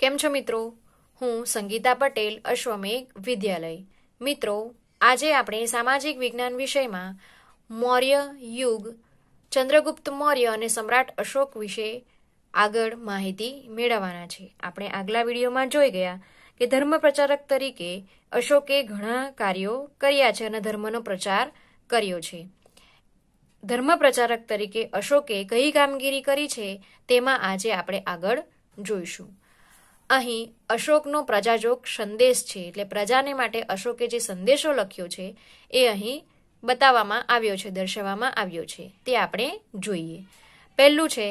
કેમ છો મિત્રો હું સંગીતા પટેલ અશ્વમેઘ વિદ્યાલય મિત્રો આજે આપણે સામાજિક વિજ્ઞાન વિષયમાં મૌર્ય યુગ ચંદ્રગુપ્ત મૌર્ય અને સમ્રાટ અશોક વિશે આગળ માહિતી મેળવવાના છે આપણે આગલા વિડીયોમાં જોઈ ગયા કે ધર્મ પ્રચારક તરીકે અશોકે ઘણા કાર્યો કર્યા છે અને ધર્મનો પ્રચાર કર્યો છે ધર્મ પ્રચારક તરીકે અશોકે કઈ કામગીરી કરી છે તેમાં આજે આપણે આગળ જોઈશું અહીં અશોકનો પ્રજાજોગ સંદેશ છે એટલે પ્રજાને માટે અશોકે જે સંદેશો લખ્યો છે એ અહીં બતાવવામાં આવ્યો છે દર્શાવવામાં આવ્યો છે તે આપણે જોઈએ પહેલું છે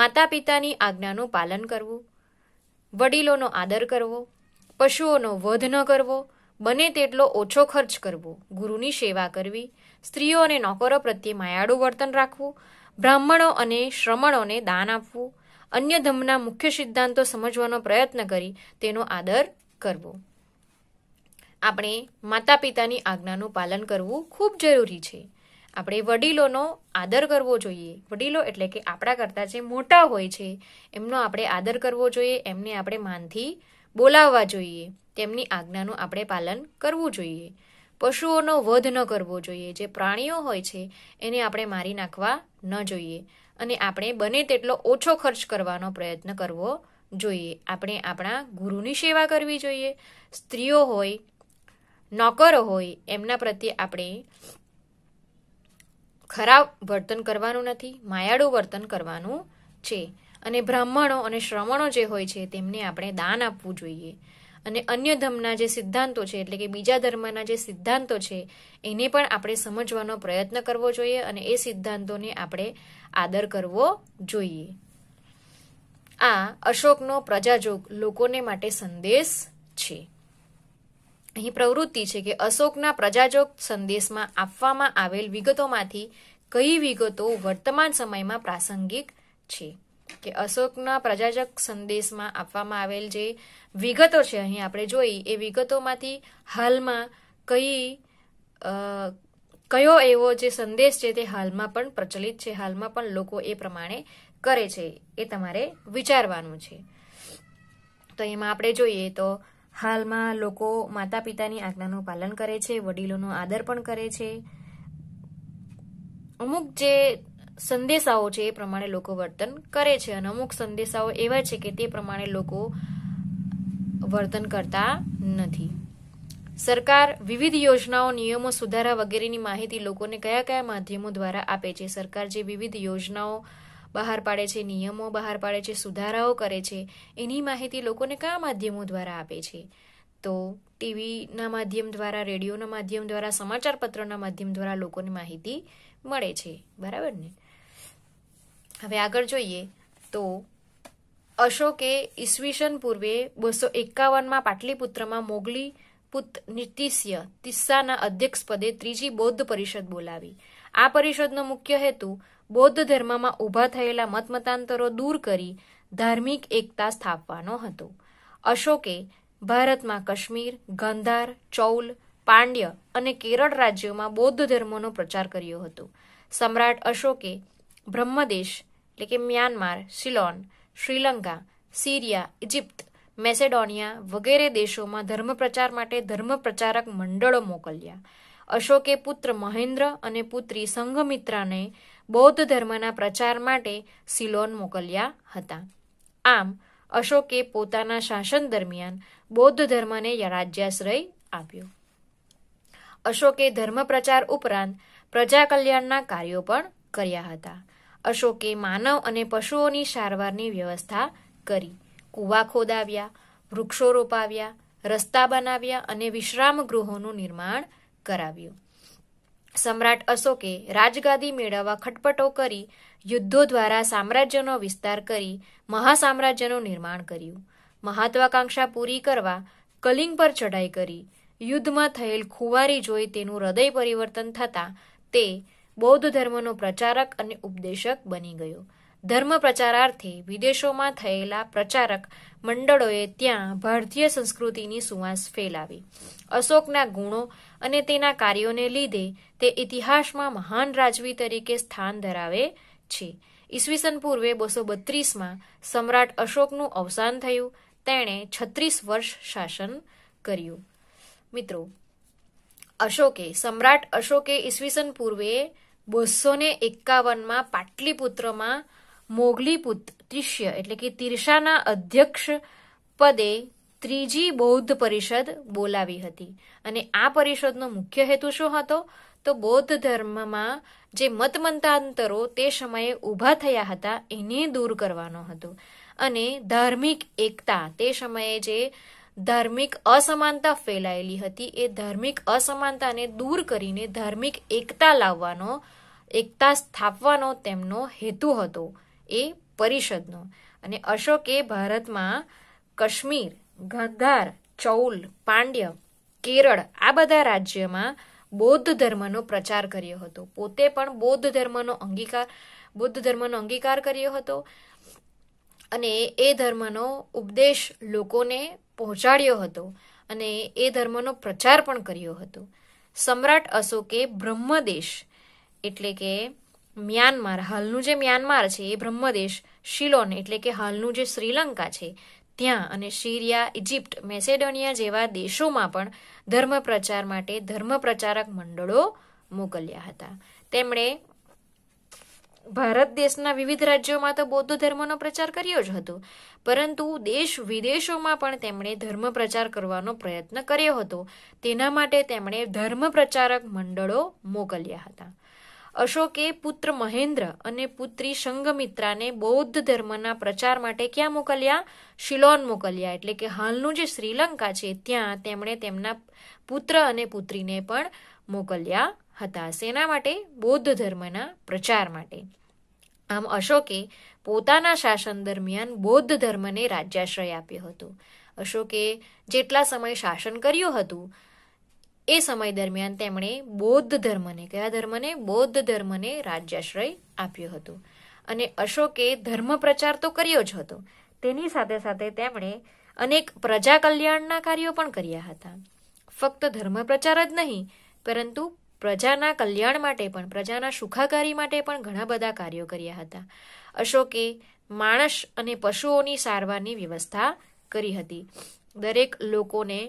માતા પિતાની આજ્ઞાનું પાલન કરવું વડીલોનો આદર કરવો પશુઓનો વધ ન કરવો બને તેટલો ઓછો ખર્ચ કરવો ગુરુની સેવા કરવી સ્ત્રીઓ અને નોકરો પ્રત્યે માયાળું વર્તન રાખવું બ્રાહ્મણો અને શ્રમણોને દાન આપવું અન્ય ધમના મુખ્ય સિદ્ધાંતો સમજવાનો પ્રયત્ન કરી તેનો આદર કરવો આપણે માતા પિતાની આજ્ઞાનું પાલન કરવું ખૂબ જરૂરી છે આપણે વડીલોનો આદર કરવો જોઈએ વડીલો એટલે કે આપણા કરતાં જે મોટા હોય છે એમનો આપણે આદર કરવો જોઈએ એમને આપણે માનથી બોલાવવા જોઈએ તેમની આજ્ઞાનું આપણે પાલન કરવું જોઈએ પશુઓનો વધ ન કરવો જોઈએ જે પ્રાણીઓ હોય છે એને આપણે મારી નાખવા ન જોઈએ અને આપણે બને તેટલો ઓછો ખર્ચ કરવાનો પ્રયત્ન કરવો જોઈએ આપણે આપણા ગુરુની સેવા કરવી જોઈએ સ્ત્રીઓ હોય નોકરો હોય એમના પ્રત્યે આપણે ખરાબ વર્તન કરવાનું નથી માયાળું વર્તન કરવાનું છે અને બ્રાહ્મણો અને શ્રમણો જે હોય છે તેમને આપણે દાન આપવું જોઈએ અને અન્ય ધર્મના જે સિદ્ધાંતો છે એટલે કે બીજા ધર્મના જે સિદ્ધાંતો છે એને પણ આપણે સમજવાનો પ્રયત્ન કરવો જોઈએ અને એ સિદ્ધાંતોને આપણે આદર કરવો જોઈએ આ અશોકનો પ્રજાજોગ લોકોને માટે સંદેશ છે અહીં પ્રવૃત્તિ છે કે અશોકના પ્રજાજોગ સંદેશમાં આપવામાં આવેલ વિગતોમાંથી કઈ વિગતો વર્તમાન સમયમાં પ્રાસંગિક છે કે અશોકના પ્રજાજક સંદેશમાં આપવામાં આવેલ જે વિગતો છે અહીં આપણે જોઈ એ વિગતોમાંથી હાલમાં કઈ કયો એવો જે સંદેશ છે તે હાલમાં પણ પ્રચલિત છે હાલમાં પણ લોકો એ પ્રમાણે કરે છે એ તમારે વિચારવાનું છે તો એમાં આપણે જોઈએ તો હાલમાં લોકો માતા પિતાની આજ્ઞાનું પાલન કરે છે વડીલોનો આદર પણ કરે છે અમુક જે સંદેશાઓ છે એ પ્રમાણે લોકો વર્તન કરે છે અને અમુક સંદેશાઓ એવા છે કે તે પ્રમાણે લોકો વર્તન કરતા નથી સરકાર વિવિધ યોજનાઓ નિયમો સુધારા વગેરેની માહિતી લોકોને કયા કયા માધ્યમો દ્વારા આપે છે સરકાર જે વિવિધ યોજનાઓ બહાર પાડે છે નિયમો બહાર પાડે છે સુધારાઓ કરે છે એની માહિતી લોકોને કયા માધ્યમો દ્વારા આપે છે તો ટીવીના માધ્યમ દ્વારા રેડિયોના માધ્યમ દ્વારા સમાચારપત્રના માધ્યમ દ્વારા લોકોને માહિતી મળે છે બરાબર ને હવે આગળ જોઈએ તો અશોકે ઈસવીસન પૂર્વે બસો એકાવનમાં પાટલીપુત્રમાં મોગલી પુત નિતિસ્ય તિસ્સાના અધ્યક્ષપદે ત્રીજી બૌદ્ધ પરિષદ બોલાવી આ પરિષદનો મુખ્ય હેતુ બૌદ્ધ ધર્મમાં ઊભા થયેલા મતમતાંતરો દૂર કરી ધાર્મિક એકતા સ્થાપવાનો હતો અશોકે ભારતમાં કાશ્મીર ગંધાર ચૌલ પાંડ્ય અને કેરળ રાજ્યોમાં બૌદ્ધ ધર્મનો પ્રચાર કર્યો હતો સમ્રાટ અશોકે બ્રહ્મદેશ એટલે કે Myanmar Ceylon Sri Lanka Syria Egypt Macedonia વગેરે દેશોમાં ધર્મ પ્રચાર માટે ધર્મ પ્રચારક મંડળો મોકલ્યા અશોકે પુત્ર મહેન્દ્ર અને પુત્રી સંઘમિત્રાને બૌદ્ધ ધર્મના પ્રચાર માટે સિલોન મોકલ્યા હતા આમ અશોકે પોતાના શાસન દરમિયાન બૌદ્ધ ધર્મને રાજ્યાશ્રય આપ્યો અશોકે ધર્મ પ્રચાર ઉપરાંત પ્રજા કલ્યાણના કાર્યો પણ કર્યા હતા અશોકે માનવ અને પશુઓની સારવારની વ્યવસ્થા કરી કુવા ખોદાવ્યા વૃક્ષો રોપાવ્યા રસ્તા બનાવ્યા અને વિશ્રામ ગૃહોનું નિર્માણ કરાવ્યું સમ્રાટ અશોકે રાજગાદી મેળવવા ખટપટો કરી યુદ્ધો દ્વારા સામ્રાજ્યનો વિસ્તાર કરી મહાસામ્રાજ્યનું નિર્માણ કર્યું મહત્વાકાંક્ષા પૂરી કરવા કલિંગ પર ચઢાઈ કરી યુદ્ધમાં થયેલ ખુવારી જોઈ તેનું હૃદય પરિવર્તન થતાં તે બૌદ્ધ ધર્મનો પ્રચારક અને ઉપદેશક બની ગયો ધર્મ પ્રચારાર્થે વિદેશોમાં થયેલા પ્રચારક મંડળોએ ત્યાં ભારતીય સંસ્કૃતિની સુવાસ ફેલાવી અશોકના ગુણો અને તેના કાર્યોને લીધે તે ઇતિહાસમાં મહાન રાજવી તરીકે સ્થાન ધરાવે છે ઈસવીસન પૂર્વે બસો બત્રીસમાં સમ્રાટ અશોકનું અવસાન થયું તેણે છત્રીસ વર્ષ શાસન કર્યું મિત્રો અશોકે સમ્રાટ અશોકે ઈસવીસન પૂર્વે બસો ને એકાવનમાં પાટલીપુત્રમાં મોગલીપુત ત્રિષ્ય એટલે કે તીર્ષાના અધ્યક્ષ પદે ત્રીજી બૌદ્ધ પરિષદ બોલાવી હતી અને આ પરિષદનો મુખ્ય હેતુ શું હતો તો બૌદ્ધ ધર્મમાં જે મતમંતાંતરો તે સમયે ઊભા થયા હતા એને દૂર કરવાનો હતો અને ધાર્મિક એકતા તે સમયે જે ધાર્મિક અસમાનતા ફેલાયેલી હતી એ ધાર્મિક અસમાનતાને દૂર કરીને ધાર્મિક એકતા લાવવાનો એકતા સ્થાપવાનો તેમનો હેતુ હતો એ પરિષદનો અને અશોકે ભારતમાં કાશ્મીર ગાંધાર ચૌલ પાંડ્ય કેરળ આ બધા રાજ્યમાં બૌદ્ધ ધર્મનો પ્રચાર કર્યો હતો પોતે પણ બૌદ્ધ ધર્મનો અંગીકાર બૌદ્ધ ધર્મનો અંગીકાર કર્યો હતો અને એ ધર્મનો ઉપદેશ લોકોને પહોંચાડ્યો હતો અને એ ધર્મનો પ્રચાર પણ કર્યો હતો સમ્રાટ અશોકે બ્રહ્મદેશ એટલે કે મ્યાનમાર હાલનું જે મ્યાનમાર છે એ બ્રહ્મદેશ શિલોન એટલે કે હાલનું જે શ્રીલંકા છે ત્યાં અને સિરિયા ઇજિપ્ત મેસેડોનિયા જેવા દેશોમાં પણ ધર્મ પ્રચાર માટે ધર્મ પ્રચારક મંડળો મોકલ્યા હતા તેમણે ભારત દેશના વિવિધ રાજ્યોમાં તો બૌદ્ધ ધર્મનો પ્રચાર કર્યો જ હતો પરંતુ દેશ વિદેશોમાં પણ તેમણે ધર્મ પ્રચાર કરવાનો પ્રયત્ન કર્યો હતો તેના માટે તેમણે ધર્મ પ્રચારક મંડળો મોકલ્યા હતા અશોકે પુત્ર મહેન્દ્ર અને પુત્રી સંગમિત્રાને બૌદ્ધ ધર્મના પ્રચાર માટે ક્યાં મોકલ્યા શિલોન મોકલ્યા એટલે કે હાલનું જે શ્રીલંકા છે ત્યાં તેમણે તેમના પુત્ર અને પુત્રીને પણ મોકલ્યા હતા સેના માટે બૌદ્ધ ધર્મના પ્રચાર માટે આમ અશોકે પોતાના શાસન દરમિયાન બૌદ્ધ ધર્મને રાજ્યાશ્રય આપ્યો હતો અશોકે જેટલા સમય શાસન કર્યું હતું એ સમય દરમિયાન તેમણે બૌદ્ધ ધર્મને કયા ધર્મને બૌદ્ધ ધર્મને રાજ્યાશ્રય આપ્યો હતો અને અશોકે ધર્મ પ્રચાર તો કર્યો જ હતો તેની સાથે સાથે તેમણે અનેક પ્રજા કલ્યાણના કાર્યો પણ કર્યા હતા ફક્ત ધર્મ પ્રચાર જ નહીં પરંતુ પ્રજાના કલ્યાણ માટે પણ પ્રજાના સુખાકારી માટે પણ ઘણા બધા કાર્યો કર્યા હતા અશોકે માણસ અને પશુઓની સારવારની વ્યવસ્થા કરી હતી દરેક લોકોને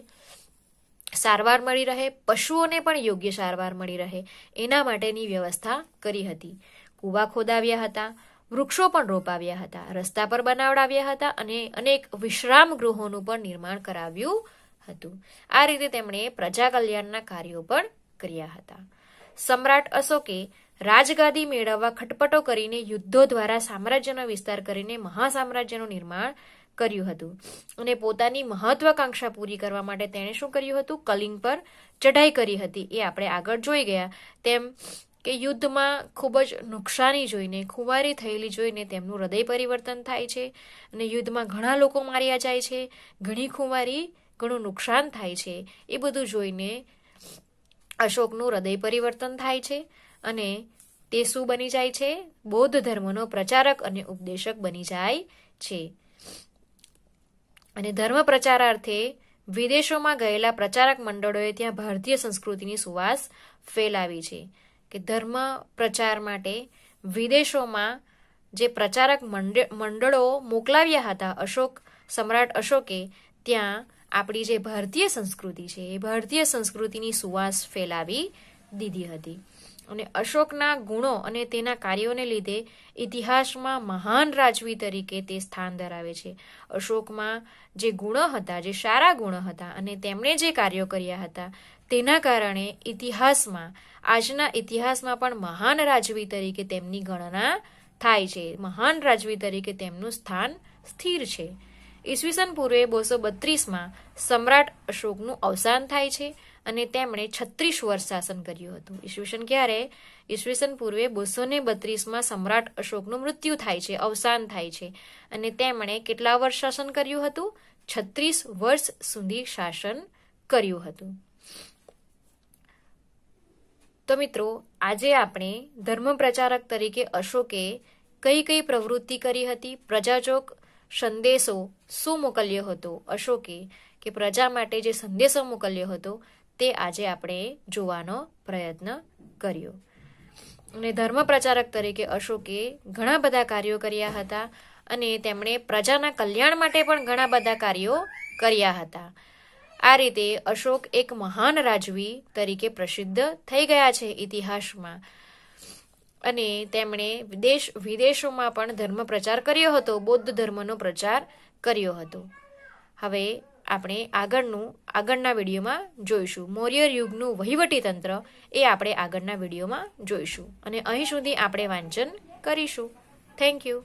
સારવાર મળી રહે પશુઓને પણ યોગ્ય સારવાર મળી રહે એના માટેની વ્યવસ્થા કરી હતી કૂવા ખોદાવ્યા હતા વૃક્ષો પણ રોપાવ્યા હતા રસ્તા પર બનાવડાવ્યા હતા અને અનેક વિશ્રામ ગૃહોનું પણ નિર્માણ કરાવ્યું હતું આ રીતે તેમણે પ્રજા કલ્યાણના કાર્યો પણ કર્યા હતા સમ્રાટ અશોકે રાજગાદી મેળવવા ખટપટો કરીને યુદ્ધો દ્વારા સામ્રાજ્યનો વિસ્તાર કરીને મહાસામ્રાજ્યનું નિર્માણ કર્યું હતું અને પોતાની મહત્વાકાંક્ષા પૂરી કરવા માટે તેણે શું કર્યું હતું કલિંગ પર ચઢાઈ કરી હતી એ આપણે આગળ જોઈ ગયા તેમ કે યુદ્ધમાં ખૂબ જ નુકસાની જોઈને ખુવારી થયેલી જોઈને તેમનું હૃદય પરિવર્તન થાય છે અને યુદ્ધમાં ઘણા લોકો માર્યા જાય છે ઘણી ખુવારી ઘણું નુકસાન થાય છે એ બધું જોઈને અશોકનું હૃદય પરિવર્તન થાય છે અને તે શું બની જાય છે બૌદ્ધ ધર્મનો પ્રચારક અને ઉપદેશક બની જાય છે અને ધર્મ પ્રચારાર્થે વિદેશોમાં ગયેલા પ્રચારક મંડળોએ ત્યાં ભારતીય સંસ્કૃતિની સુવાસ ફેલાવી છે કે ધર્મ પ્રચાર માટે વિદેશોમાં જે પ્રચારક મંડળો મોકલાવ્યા હતા અશોક સમ્રાટ અશોકે ત્યાં આપણી જે ભારતીય સંસ્કૃતિ છે એ ભારતીય સંસ્કૃતિની સુવાસ ફેલાવી દીધી હતી અને અશોકના ગુણો અને તેના કાર્યોને લીધે ઇતિહાસમાં મહાન રાજવી તરીકે તે સ્થાન ધરાવે છે અશોકમાં જે ગુણો હતા જે સારા ગુણો હતા અને તેમણે જે કાર્યો કર્યા હતા તેના કારણે ઇતિહાસમાં આજના ઇતિહાસમાં પણ મહાન રાજવી તરીકે તેમની ગણના થાય છે મહાન રાજવી તરીકે તેમનું સ્થાન સ્થિર છે ઈસવીસન પૂર્વે બસો બત્રીસમાં સમ્રાટ અશોકનું અવસાન થાય છે અને તેમણે છત્રીસ વર્ષ શાસન કર્યું હતું ઈસવીસન ક્યારે ઈસવીસન પૂર્વે બસો ને બત્રીસમાં સમ્રાટ અશોકનું મૃત્યુ થાય છે અવસાન થાય છે અને તેમણે કેટલા વર્ષ શાસન કર્યું હતું છત્રીસ વર્ષ સુધી શાસન કર્યું હતું તો મિત્રો આજે આપણે ધર્મ પ્રચારક તરીકે અશોકે કઈ કઈ પ્રવૃત્તિ કરી હતી પ્રજાજોક સંદેશો શું મોકલ્યો હતો અશોકે કે પ્રજા માટે જે સંદેશો મોકલ્યો હતો તે આજે આપણે જોવાનો પ્રયત્ન કર્યો અને ધર્મ પ્રચારક તરીકે અશોકે ઘણા બધા કાર્યો કર્યા હતા અને તેમણે પ્રજાના કલ્યાણ માટે પણ ઘણા બધા કાર્યો કર્યા હતા આ રીતે અશોક એક મહાન રાજવી તરીકે પ્રસિદ્ધ થઈ ગયા છે ઇતિહાસમાં અને તેમણે દેશ વિદેશોમાં પણ ધર્મ પ્રચાર કર્યો હતો બૌદ્ધ ધર્મનો પ્રચાર કર્યો હતો હવે આપણે આગળનું આગળના વિડીયોમાં જોઈશું મૌર્ય યુગનું વહીવટી તંત્ર એ આપણે આગળના વિડીયોમાં જોઈશું અને અહીં સુધી આપણે વાંચન કરીશું થેન્ક યુ